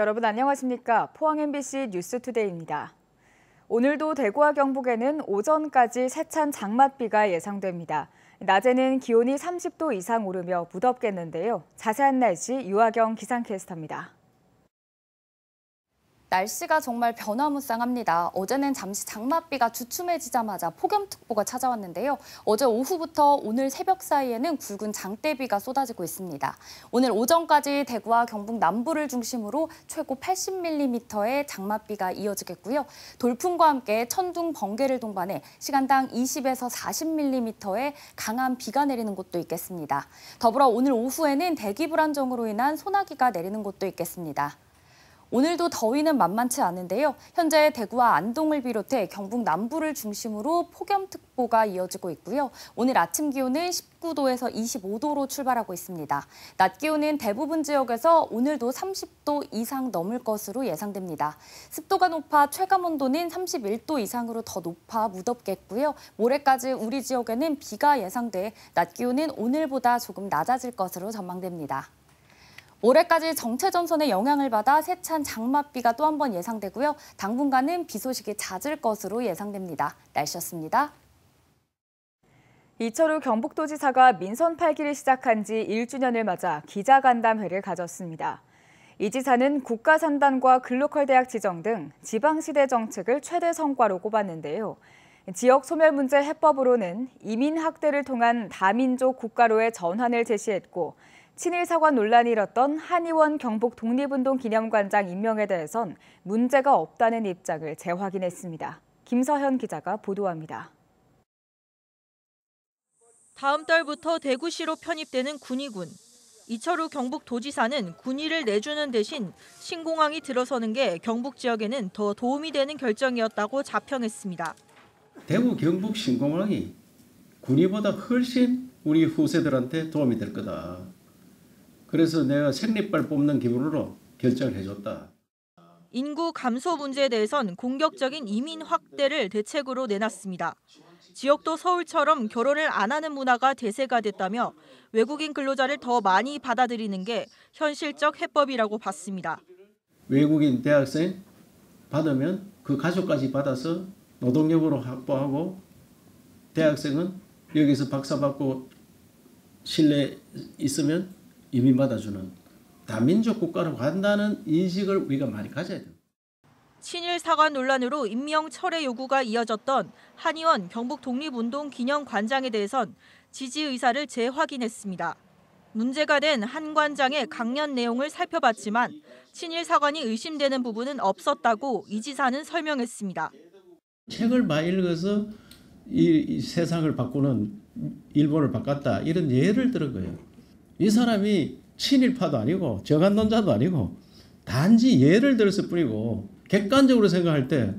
여러분 안녕하십니까? 포항 MBC 뉴스투데이입니다. 오늘도 대구와 경북에는 오전까지 세찬 장맛비가 예상됩니다. 낮에는 기온이 30도 이상 오르며 무덥겠는데요. 자세한 날씨 유아경 기상캐스터입니다. 날씨가 정말 변화무쌍합니다. 어제는 잠시 장맛비가 주춤해지자마자 폭염특보가 찾아왔는데요. 어제 오후부터 오늘 새벽 사이에는 굵은 장대비가 쏟아지고 있습니다. 오늘 오전까지 대구와 경북 남부를 중심으로 최고 80mm의 장맛비가 이어지겠고요. 돌풍과 함께 천둥, 번개를 동반해 시간당 20에서 40mm의 강한 비가 내리는 곳도 있겠습니다. 더불어 오늘 오후에는 대기 불안정으로 인한 소나기가 내리는 곳도 있겠습니다. 오늘도 더위는 만만치 않은데요. 현재 대구와 안동을 비롯해 경북 남부를 중심으로 폭염특보가 이어지고 있고요. 오늘 아침 기온은 19도에서 25도로 출발하고 있습니다. 낮 기온은 대부분 지역에서 오늘도 30도 이상 넘을 것으로 예상됩니다. 습도가 높아 최감온도는 31도 이상으로 더 높아 무덥겠고요. 모레까지 우리 지역에는 비가 예상돼 낮 기온은 오늘보다 조금 낮아질 것으로 전망됩니다. 올해까지 정체 전선의 영향을 받아 세찬 장맛비가 또 한 번 예상되고요. 당분간은 비 소식이 잦을 것으로 예상됩니다. 날씨였습니다. 이철우 경북도지사가 민선 8기를 시작한 지 1주년을 맞아 기자간담회를 가졌습니다. 이 지사는 국가산단과 글로컬 대학 지정 등 지방시대 정책을 최대 성과로 꼽았는데요. 지역 소멸 문제 해법으로는 이민 학대를 통한 다민족 국가로의 전환을 제시했고 친일 사과 논란이 일었던 한의원 경북 독립운동 기념관장 임명에 대해선 문제가 없다는 입장을 재확인했습니다. 김서현 기자가 보도합니다. 다음 달부터 대구시로 편입되는 군의군. 이철우 경북도지사는 군의를 내주는 대신 신공항이 들어서는 게 경북 지역에는 더 도움이 되는 결정이었다고 자평했습니다. 대구 경북 신공항이 군의보다 훨씬 우리 후세들한테 도움이 될 거다. 그래서 내가 생리빨 뽑는 기분으로 결정을 해줬다. 인구 감소 문제에 대해선 공격적인 이민 확대를 대책으로 내놨습니다. 지역도 서울처럼 결혼을 안 하는 문화가 대세가 됐다며 외국인 근로자를 더 많이 받아들이는 게 현실적 해법이라고 봤습니다. 외국인 대학생 받으면 그 가족까지 받아서 노동력으로 확보하고 대학생은 여기서 박사 받고 실내 있으면 이민받아주는 다민족 국가로 간다는 인식을 우리가 많이 가져야 됩니다. 친일 사과 논란으로 임명 철회 요구가 이어졌던 한의원 경북 독립운동 기념관장에 대해선 지지 의사를 재확인했습니다. 문제가 된 한 관장의 강연 내용을 살펴봤지만 친일 사관이 의심되는 부분은 없었다고 이 지사는 설명했습니다. 책을 많이 읽어서 이, 이 세상을 바꾸는 일본을 바꿨다 이런 예를 들은 거예요. 이 사람이 친일파도 아니고 저간론자도 아니고 단지 예를 들었을 뿐이고 객관적으로 생각할 때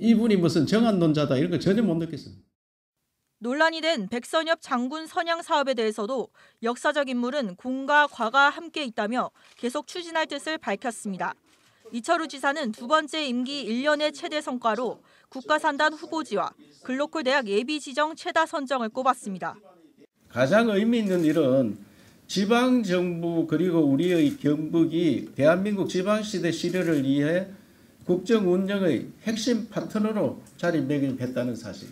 이분이 무슨 정한논자다 이런 거 전혀 못 느꼈습니다. 논란이 된 백선엽 장군 선양 사업에 대해서도 역사적 인물은 공과 과가 함께 있다며 계속 추진할 뜻을 밝혔습니다. 이철우 지사는 두 번째 임기 1년의 최대 성과로 국가산단 후보지와 글로콜 대학 예비 지정 최다 선정을 꼽았습니다. 가장 의미 있는 일은 지방정부 그리고 우리의 경북이 대한민국 지방시대 실현을 위해 국정운영의 핵심 파트너로 자리매김했다는 사실.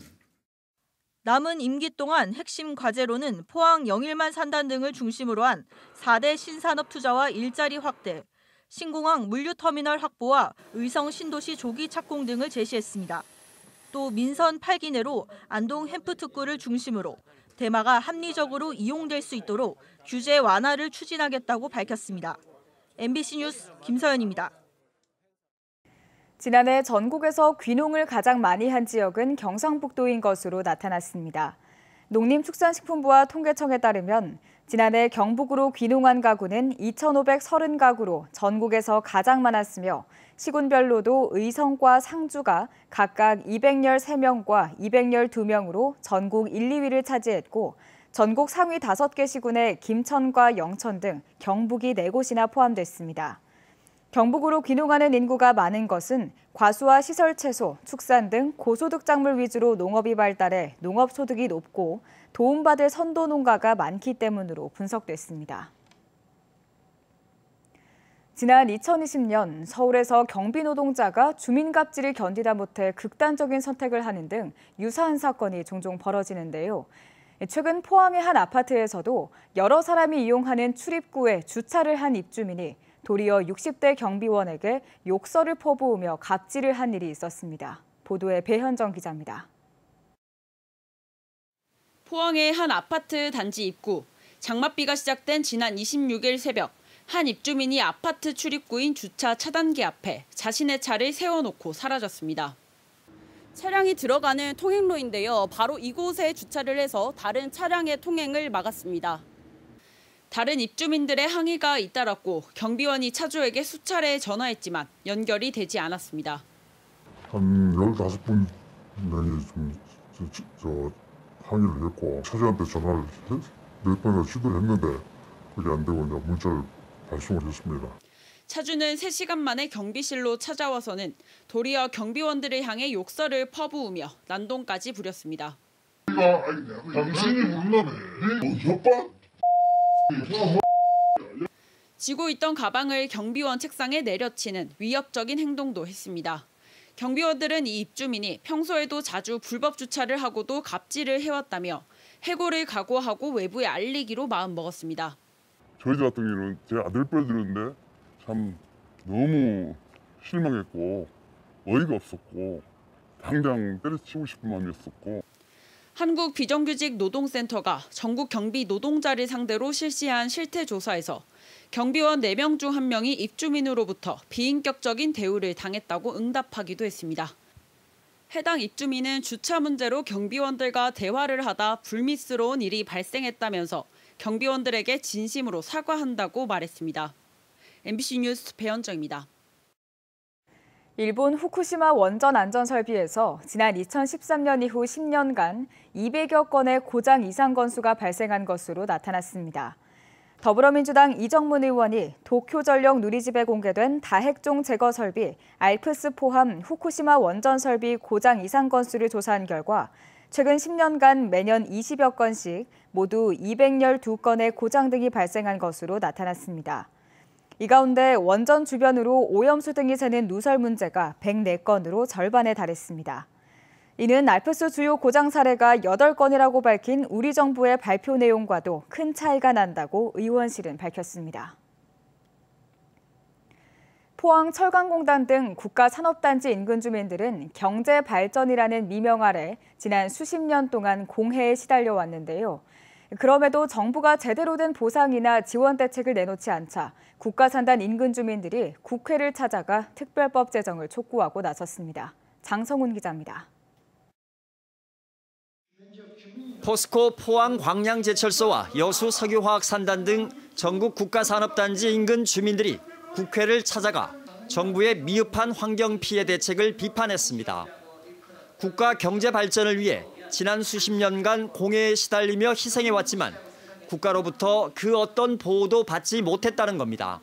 남은 임기 동안 핵심 과제로는 포항 영일만 산단 등을 중심으로 한 4대 신산업 투자와 일자리 확대, 신공항 물류터미널 확보와 의성 신도시 조기 착공 등을 제시했습니다. 또 민선 8기 내로 안동 햄프 특구를 중심으로 대마가 합리적으로 이용될 수 있도록 규제 완화를 추진하겠다고 밝혔습니다. MBC 뉴스 김서연입니다. 지난해 전국에서 귀농을 가장 많이 한 지역은 경상북도인 것으로 나타났습니다. 농림축산식품부와 통계청에 따르면 지난해 경북으로 귀농한 가구는 2,530가구로 전국에서 가장 많았으며 시군별로도 의성과 상주가 각각 213명과 212명으로 전국 1, 2위를 차지했고 전국 상위 5개 시군에 김천과 영천 등 경북이 4곳이나 포함됐습니다. 경북으로 귀농하는 인구가 많은 것은 과수와 시설 채소, 축산 등 고소득 작물 위주로 농업이 발달해 농업 소득이 높고 도움받을 선도 농가가 많기 때문으로 분석됐습니다. 지난 2020년 서울에서 경비 노동자가 주민 갑질을 견디다 못해 극단적인 선택을 하는 등 유사한 사건이 종종 벌어지는데요. 최근 포항의 한 아파트에서도 여러 사람이 이용하는 출입구에 주차를 한 입주민이 도리어 60대 경비원에게 욕설을 퍼부으며 갑질을 한 일이 있었습니다. 보도에 배현정 기자입니다. 포항의 한 아파트 단지 입구. 장맛비가 시작된 지난 26일 새벽 한 입주민이 아파트 출입구인 주차 차단기 앞에 자신의 차를 세워놓고 사라졌습니다. 차량이 들어가는 통행로인데요. 바로 이곳에 주차를 해서 다른 차량의 통행을 막았습니다. 다른 입주민들의 항의가 잇따랐고 경비원이 차주에게 수차례 전화했지만 연결이 되지 않았습니다. 한 15분 내에 좀 저, 저, 저 항의를 했고 차주한테 전화를 몇 번을 시도를 했는데 그게 안 되고 이제 문자를 발송을 했습니다. 차주는 3시간 만에 경비실로 찾아와서는 도리어 경비원들을 향해 욕설을 퍼부으며 난동까지 부렸습니다. 당신이 뭐, 지고 있던 가방을 경비원 책상에 내려치는 위협적인 행동도 했습니다. 경비원들은 이 입주민이 평소에도 자주 불법 주차를 하고도 갑질을 해왔다며 해고를 각오하고 외부에 알리기로 마음먹었습니다. 저희 같은 경우는 제 아들 뻘 들었는데 참 너무 실망했고 어이가 없었고 당장 때려치우고 싶은 마음이었었고 한국 비정규직 노동센터가 전국 경비 노동자를 상대로 실시한 실태 조사에서 경비원 4명 중 1명이 입주민으로부터 비인격적인 대우를 당했다고 응답하기도 했습니다. 해당 입주민은 주차 문제로 경비원들과 대화를 하다 불미스러운 일이 발생했다면서 경비원들에게 진심으로 사과한다고 말했습니다. MBC 뉴스 배현정입니다. 일본 후쿠시마 원전 안전 설비에서 지난 2013년 이후 10년간 200여 건의 고장 이상 건수가 발생한 것으로 나타났습니다. 더불어민주당 이정문 의원이 도쿄전력 누리집에 공개된 다핵종 제거 설비 알프스 포함 후쿠시마 원전 설비 고장 이상 건수를 조사한 결과 최근 10년간 매년 20여 건씩 모두 212건의 고장 등이 발생한 것으로 나타났습니다. 이 가운데 원전 주변으로 오염수 등이 새는 누설 문제가 104건으로 절반에 달했습니다. 이는 알프스 주요 고장 사례가 8건이라고 밝힌 우리 정부의 발표 내용과도 큰 차이가 난다고 의원실은 밝혔습니다. 포항 철강공단 등 국가산업단지 인근 주민들은 경제발전이라는 미명 아래 지난 수십 년 동안 공해에 시달려 왔는데요. 그럼에도 정부가 제대로 된 보상이나 지원 대책을 내놓지 않자 국가산단 인근 주민들이 국회를 찾아가 특별법 제정을 촉구하고 나섰습니다. 장성훈 기자입니다. 포스코 포항 광양제철소와 여수 석유화학산단 등 전국 국가산업단지 인근 주민들이 국회를 찾아가 정부의 미흡한 환경 피해 대책을 비판했습니다. 국가 경제 발전을 위해 지난 수십 년간 공해에 시달리며 희생해왔지만 국가로부터 그 어떤 보호도 받지 못했다는 겁니다.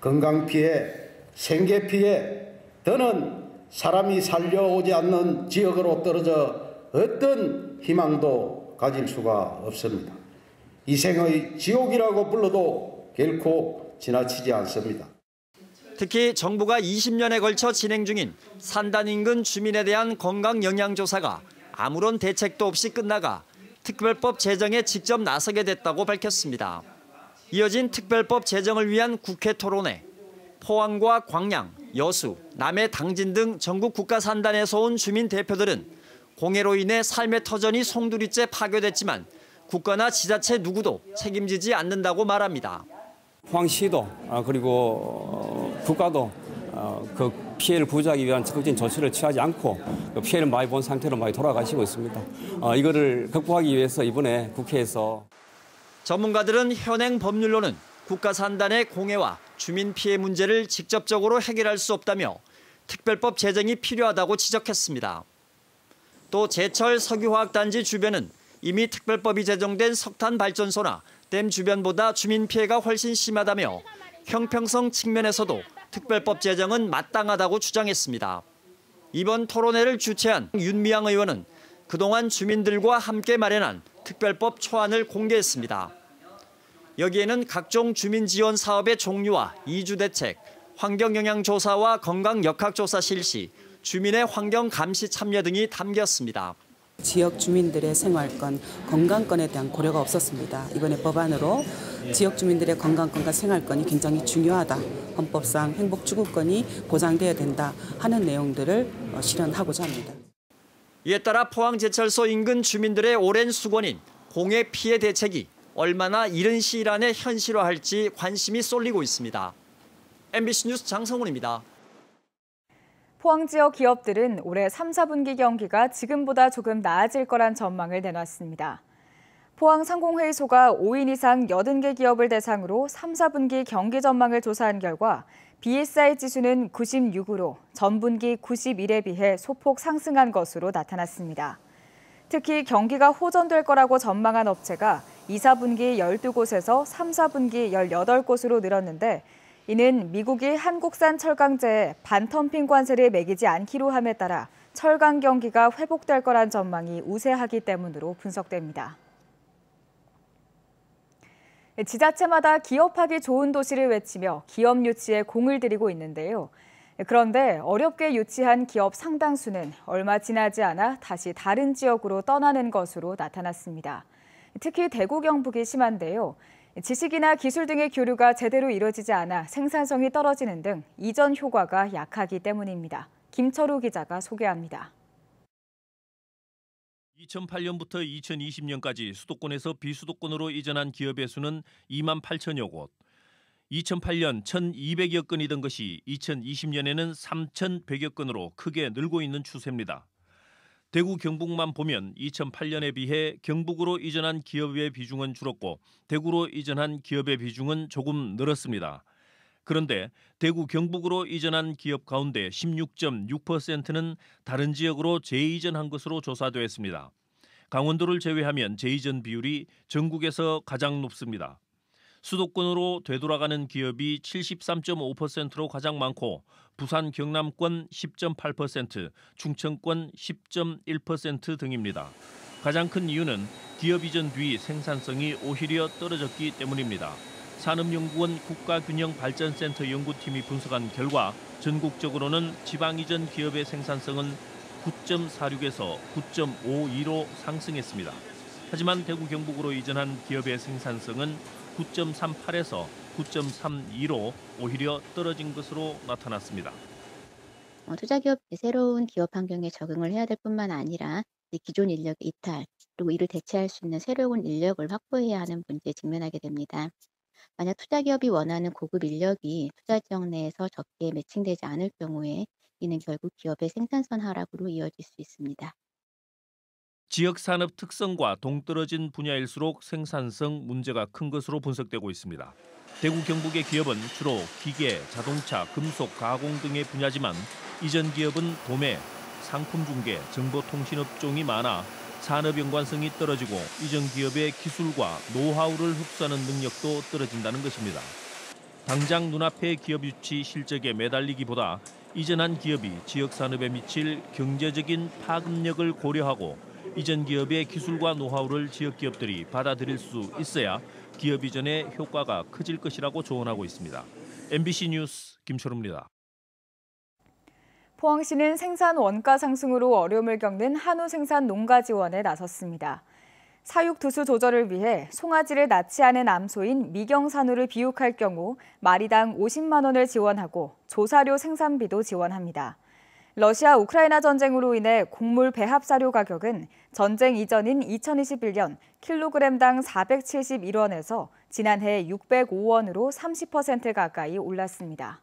건강 피해, 생계 피해 더는 사람이 살려오지 않는 지역으로 떨어져 어떤 희망도 가질 수가 없습니다. 이생의 지옥이라고 불러도 결코 지나치지 않습니다. 특히 정부가 20년에 걸쳐 진행 중인 산단 인근 주민에 대한 건강 영양조사가 아무런 대책도 없이 끝나가 특별법 제정에 직접 나서게 됐다고 밝혔습니다. 이어진 특별법 제정을 위한 국회 토론회 포항과 광양, 여수, 남해 당진 등 전국 국가 산단에서 온 주민 대표들은 공해로 인해 삶의 터전이 송두리째 파괴됐지만 국가나 지자체 누구도 책임지지 않는다고 말합니다. 포항시도 아, 그리고 어, 국가도 어, 그 피해를 보호하기 위한 적극적인 조치를 취하지 않고 그 피해를 많이 본 상태로 많이 돌아가시고 있습니다. 어, 이거를 극복하기 위해서 이번에 국회에서 전문가들은 현행 법률로는 국가 산단의 공해와 주민 피해 문제를 직접적으로 해결할 수 없다며 특별법 제정이 필요하다고 지적했습니다. 또 제철 석유화학단지 주변은 이미 특별법이 제정된 석탄 발전소나 댐 주변보다 주민 피해가 훨씬 심하다며 형평성 측면에서도 특별법 제정은 마땅하다고 주장했습니다. 이번 토론회를 주최한 윤미향 의원은 그동안 주민들과 함께 마련한 특별법 초안을 공개했습니다. 여기에는 각종 주민 지원 사업의 종류와 이주 대책, 환경 영향 조사와 건강 역학 조사 실시, 주민의 환경 감시 참여 등이 담겼습니다. 지역 주민들의 생활권, 건강권에 대한 고려가 없었습니다. 이번에 법안으로 예. 지역 주민들의 건강권과 생활권이 굉장히 중요하다. 헌법상 행복 추구권이 보장돼야 된다 하는 내용들을 어, 실현하고자 합니다. 이에 따라 포항제철소 인근 주민들의 오랜 수건인 공해 피해 대책이 얼마나 이른 시일 안에 현실화할지 관심이 쏠리고 있습니다. MBC 뉴스 장성훈입니다. 포항 지역 기업들은 올해 3, 4분기 경기가 지금보다 조금 나아질 거란 전망을 내놨습니다. 포항상공회의소가 5인 이상 80개 기업을 대상으로 3, 4분기 경기 전망을 조사한 결과 BSI 지수는 96으로 전분기 91에 비해 소폭 상승한 것으로 나타났습니다. 특히 경기가 호전될 거라고 전망한 업체가 2, 4분기 12곳에서 3, 4분기 18곳으로 늘었는데 이는 미국이 한국산 철강제에 반텀핑 관세를 매기지 않기로 함에 따라 철강 경기가 회복될 거란 전망이 우세하기 때문으로 분석됩니다. 네, 지자체마다 기업하기 좋은 도시를 외치며 기업 유치에 공을 들이고 있는데요. 네, 그런데 어렵게 유치한 기업 상당수는 얼마 지나지 않아 다시 다른 지역으로 떠나는 것으로 나타났습니다. 특히 대구 경북이 심한데요. 네, 지식이나 기술 등의 교류가 제대로 이루어지지 않아 생산성이 떨어지는 등 이전 효과가 약하기 때문입니다. 김철우 기자가 소개합니다. 2008년부터 2020년까지 수도권에서 비수도권으로 이전한 기업의 수는 2만 8천여 곳. 2008년 1,200여 건이던 것이 2020년에는 3,100여 건으로 크게 늘고 있는 추세입니다. 대구 경북만 보면 2008년에 비해 경북으로 이전한 기업의 비중은 줄었고 대구로 이전한 기업의 비중은 조금 늘었습니다. 그런데 대구 경북으로 이전한 기업 가운데 16.6%는 다른 지역으로 재이전한 것으로 조사되었습니다. 강원도를 제외하면 재이전 비율이 전국에서 가장 높습니다. 수도권으로 되돌아가는 기업이 73.5%로 가장 많고 부산 경남권 10.8%, 충청권 10.1% 등입니다. 가장 큰 이유는 기업 이전 뒤 생산성이 오히려 떨어졌기 때문입니다. 산업연구원 국가균형발전센터 연구팀이 분석한 결과 전국적으로는 지방 이전 기업의 생산성은 9.46에서 9.52로 상승했습니다. 하지만 대구 경북으로 이전한 기업의 생산성은 9.38에서 9.32로 오히려 떨어진 것으로 나타났습니다. 어, 투자기업 새로운 기업 환경에 적응을 해야 될 뿐만 아니라 기존 인력의 이탈 그리고 이를 대체할 수 있는 새로운 인력을 확보해야 하는 문제에 직면하게 됩니다. 만약 투자 기업이 원하는 고급 인력이 투자 지역 내에서 적게 매칭되지 않을 경우에 이는 결국 기업의 생산선 하락으로 이어질 수 있습니다. 지역 산업 특성과 동떨어진 분야일수록 생산성 문제가 큰 것으로 분석되고 있습니다. 대구 경북의 기업은 주로 기계, 자동차, 금속, 가공 등의 분야지만 이전 기업은 도매, 상품 중개, 정보통신 업종이 많아 산업 연관성이 떨어지고 이전 기업의 기술과 노하우를 흡수하는 능력도 떨어진다는 것입니다. 당장 눈앞의 기업 유치 실적에 매달리기보다 이전 한 기업이 지역 산업에 미칠 경제적인 파급력을 고려하고 이전 기업의 기술과 노하우를 지역 기업들이 받아들일 수 있어야 기업 이전의 효과가 커질 것이라고 조언하고 있습니다. MBC 뉴스 김철우입니다. 포항시는 생산 원가 상승으로 어려움을 겪는 한우 생산 농가 지원에 나섰습니다. 사육 두수 조절을 위해 송아지를 낳지 않은 암소인 미경산우를 비육할 경우 마리당 50만 원을 지원하고 조사료 생산비도 지원합니다. 러시아 우크라이나 전쟁으로 인해 곡물 배합 사료 가격은 전쟁 이전인 2021년 킬로그램당 471원에서 지난해 605원으로 30% 가까이 올랐습니다.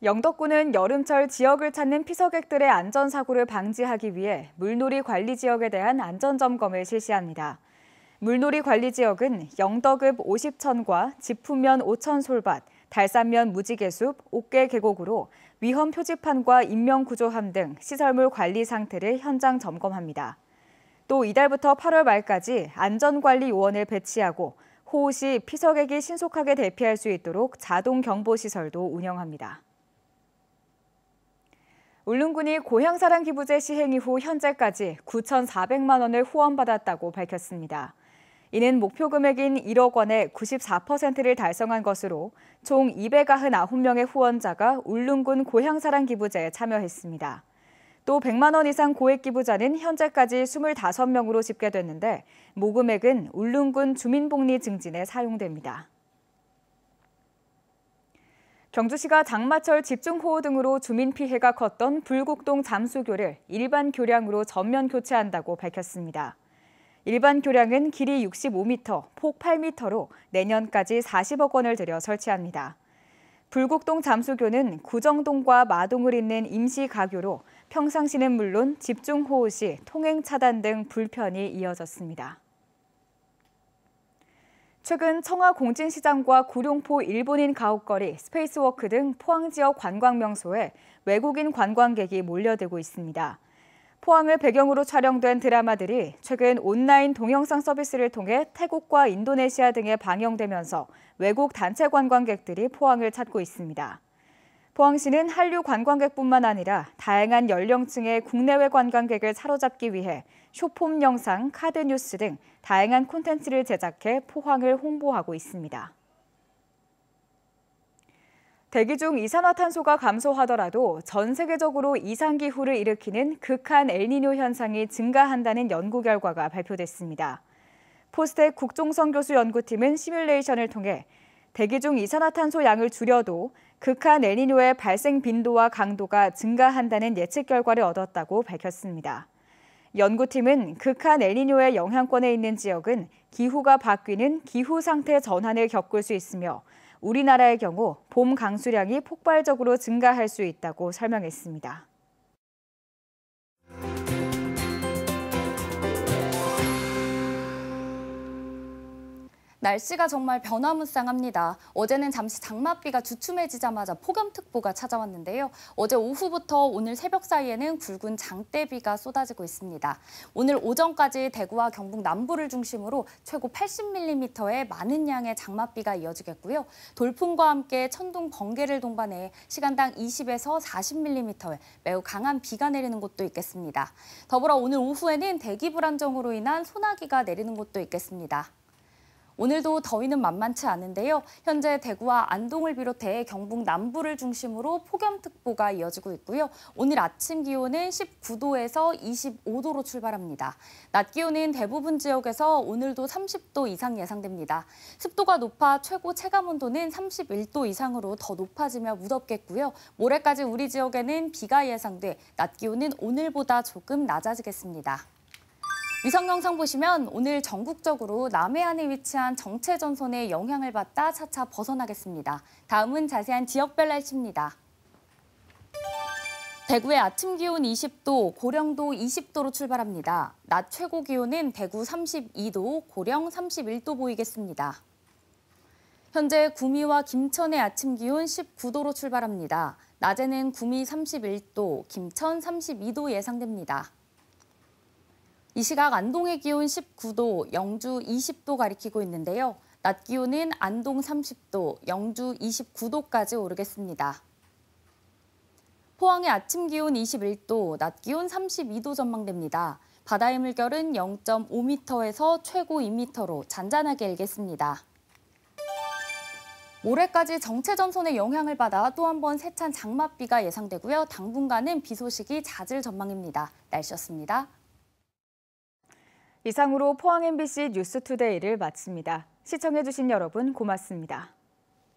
영덕군은 여름철 지역을 찾는 피서객들의 안전사고를 방지하기 위해 물놀이 관리 지역에 대한 안전점검을 실시합니다. 물놀이 관리 지역은 영덕읍 50천과 지품면 5천 솔밭, 달산면 무지개숲, 옥계 계곡으로 위험 표지판과 인명구조함 등 시설물 관리 상태를 현장 점검합니다. 또 이달부터 8월 말까지 안전관리 요원을 배치하고 호우 시 피서객이 신속하게 대피할 수 있도록 자동 경보 시설도 운영합니다. 울릉군이 고향사랑 기부제 시행 이후 현재까지 9,400만 원을 후원받았다고 밝혔습니다. 이는 목표 금액인 1억 원의 94%를 달성한 것으로 총 299명의 후원자가 울릉군 고향사랑 기부제에 참여했습니다. 또 100만 원 이상 고액 기부자는 현재까지 25명으로 집계됐는데 모금액은 울릉군 주민복리 증진에 사용됩니다. 경주시가 장마철 집중호우 등으로 주민 피해가 컸던 불국동 잠수교를 일반 교량으로 전면 교체한다고 밝혔습니다. 일반 교량은 길이 65m, 폭 8m로 내년까지 40억 원을 들여 설치합니다. 불국동 잠수교는 구정동과 마동을 잇는 임시 가교로 평상시는 물론 집중호우 시 통행 차단 등 불편이 이어졌습니다. 최근 청하 공진시장과 구룡포 일본인 가옥거리, 스페이스워크 등 포항 지역 관광 명소에 외국인 관광객이 몰려들고 있습니다. 포항을 배경으로 촬영된 드라마들이 최근 온라인 동영상 서비스를 통해 태국과 인도네시아 등에 방영되면서 외국 단체 관광객들이 포항을 찾고 있습니다. 포항시는 한류 관광객뿐만 아니라 다양한 연령층의 국내외 관광객을 사로잡기 위해 쇼폼 영상, 카드 뉴스 등 다양한 콘텐츠를 제작해 포항을 홍보하고 있습니다. 대기 중 이산화탄소가 감소하더라도 전 세계적으로 이상기후를 일으키는 극한 엘니뇨 현상이 증가한다는 연구 결과가 발표됐습니다. 포스텍 국종성 교수 연구팀은 시뮬레이션을 통해 대기 중 이산화탄소 양을 줄여도 극한 엘니뇨의 발생 빈도와 강도가 증가한다는 예측 결과를 얻었다고 밝혔습니다. 연구팀은 극한 엘니뇨의 영향권에 있는 지역은 기후가 바뀌는 기후 상태 전환을 겪을 수 있으며 우리나라의 경우 봄 강수량이 폭발적으로 증가할 수 있다고 설명했습니다. 날씨가 정말 변화무쌍합니다. 어제는 잠시 장맛비가 주춤해지자마자 폭염특보가 찾아왔는데요. 어제 오후부터 오늘 새벽 사이에는 굵은 장대비가 쏟아지고 있습니다. 오늘 오전까지 대구와 경북 남부를 중심으로 최고 80mm의 많은 양의 장맛비가 이어지겠고요. 돌풍과 함께 천둥, 번개를 동반해 시간당 20에서 40mm의 매우 강한 비가 내리는 곳도 있겠습니다. 더불어 오늘 오후에는 대기 불안정으로 인한 소나기가 내리는 곳도 있겠습니다. 오늘도 더위는 만만치 않은데요. 현재 대구와 안동을 비롯해 경북 남부를 중심으로 폭염특보가 이어지고 있고요. 오늘 아침 기온은 19도에서 25도로 출발합니다. 낮 기온은 대부분 지역에서 오늘도 30도 이상 예상됩니다. 습도가 높아 최고 체감 온도는 31도 이상으로 더 높아지며 무덥겠고요. 모레까지 우리 지역에는 비가 예상돼 낮 기온은 오늘보다 조금 낮아지겠습니다. 위성 영상 보시면 오늘 전국적으로 남해안에 위치한 정체 전선의 영향을 받다 차차 벗어나겠습니다. 다음은 자세한 지역별 날씨입니다. 대구의 아침 기온 20도, 고령도 20도로 출발합니다. 낮 최고 기온은 대구 32도, 고령 31도 보이겠습니다. 현재 구미와 김천의 아침 기온 19도로 출발합니다. 낮에는 구미 31도, 김천 32도 예상됩니다. 이 시각 안동의 기온 19도, 영주 20도 가리키고 있는데요. 낮 기온은 안동 30도, 영주 29도까지 오르겠습니다. 포항의 아침 기온 21도, 낮 기온 32도 전망됩니다. 바다의 물결은 0.5m에서 최고 2m로 잔잔하게 일겠습니다. 모레까지 정체 전선의 영향을 받아 또 한 번 세찬 장맛비가 예상되고요. 당분간은 비 소식이 잦을 전망입니다. 날씨였습니다. 이상으로 포항 MBC 뉴스투데이를 마칩니다. 시청해주신 여러분 고맙습니다.